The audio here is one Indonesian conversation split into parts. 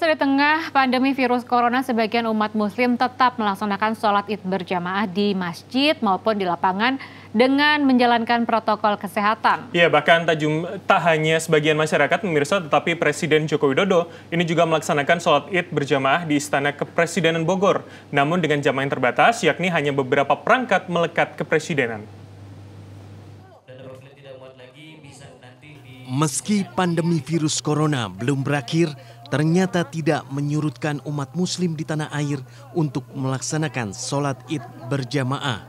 Pemirsa di tengah pandemi virus corona, sebagian umat muslim tetap melaksanakan sholat id berjamaah di masjid maupun di lapangan dengan menjalankan protokol kesehatan. Iya, bahkan tajum, tak hanya sebagian masyarakat pemirsa, tetapi Presiden Joko Widodo ini juga melaksanakan sholat id berjamaah di Istana Kepresidenan Bogor. Namun dengan jamaah yang terbatas, yakni hanya beberapa perangkat melekat kepresidenan. Meski pandemi virus corona belum berakhir, ternyata tidak menyurutkan umat muslim di tanah air untuk melaksanakan sholat id berjamaah.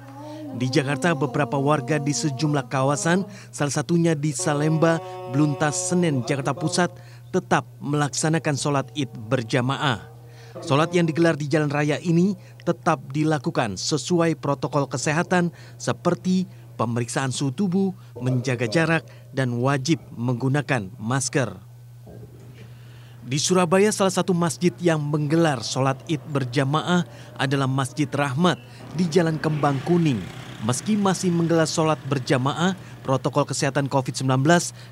Di Jakarta, beberapa warga di sejumlah kawasan, salah satunya di Salemba, Bluntas, Senen, Jakarta Pusat, tetap melaksanakan sholat id berjamaah. Sholat yang digelar di jalan raya ini tetap dilakukan sesuai protokol kesehatan seperti pemeriksaan suhu tubuh, menjaga jarak, dan wajib menggunakan masker. Di Surabaya salah satu masjid yang menggelar sholat id berjamaah adalah Masjid Rahmat di Jalan Kembang Kuning. Meski masih menggelar sholat berjamaah, protokol kesehatan COVID-19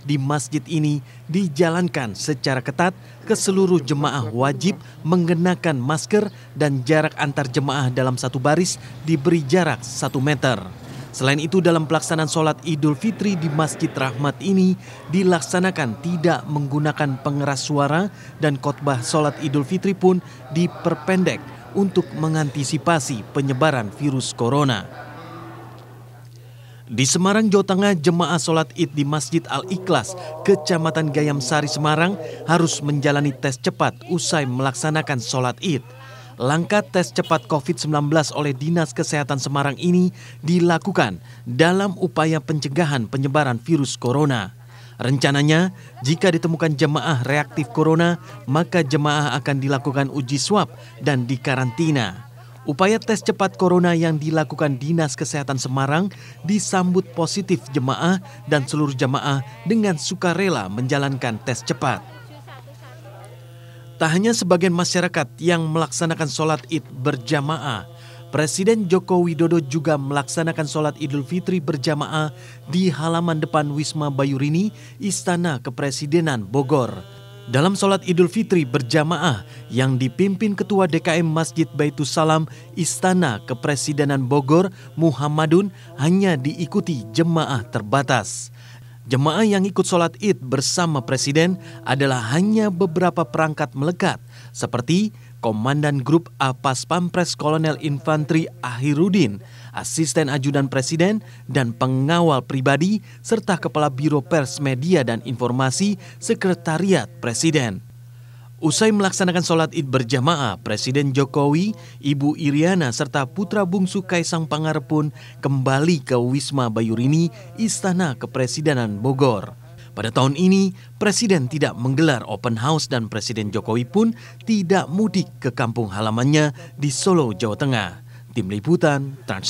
di masjid ini dijalankan secara ketat ke seluruh jemaah wajib mengenakan masker dan jarak antar jemaah dalam satu baris diberi jarak satu meter. Selain itu dalam pelaksanaan sholat idul fitri di Masjid Rahmat ini dilaksanakan tidak menggunakan pengeras suara dan khotbah sholat idul fitri pun diperpendek untuk mengantisipasi penyebaran virus corona. Di Semarang, Jawa Tengah, jemaah sholat id di Masjid Al-Ikhlas, Kecamatan Gayam Sari, Semarang harus menjalani tes cepat usai melaksanakan sholat id. Langkah tes cepat COVID-19 oleh Dinas Kesehatan Semarang ini dilakukan dalam upaya pencegahan penyebaran virus corona. Rencananya, jika ditemukan jemaah reaktif corona, maka jemaah akan dilakukan uji swab dan dikarantina. Upaya tes cepat corona yang dilakukan Dinas Kesehatan Semarang disambut positif jemaah dan seluruh jemaah dengan sukarela menjalankan tes cepat. Tak hanya sebagian masyarakat yang melaksanakan sholat id berjamaah, Presiden Joko Widodo juga melaksanakan sholat idul fitri berjamaah di halaman depan Wisma Bayurini, Istana Kepresidenan Bogor. Dalam sholat idul fitri berjamaah yang dipimpin Ketua DKM Masjid Baitu Salam Istana Kepresidenan Bogor Muhammadun hanya diikuti jemaah terbatas. Jemaah yang ikut sholat id bersama presiden adalah hanya beberapa perangkat melekat seperti Komandan Grup Apas Pampres Kolonel Infantri Ahirudin, Asisten Ajudan Presiden, dan Pengawal Pribadi, serta Kepala Biro Pers Media dan Informasi Sekretariat Presiden. Usai melaksanakan sholat id berjamaah, Presiden Jokowi, Ibu Iriana, serta putra bungsu Kaisang Pangar pun kembali ke Wisma Bayurini, Istana Kepresidenan Bogor. Pada tahun ini, Presiden tidak menggelar open house dan Presiden Jokowi pun tidak mudik ke kampung halamannya di Solo, Jawa Tengah. Tim Liputan, Trans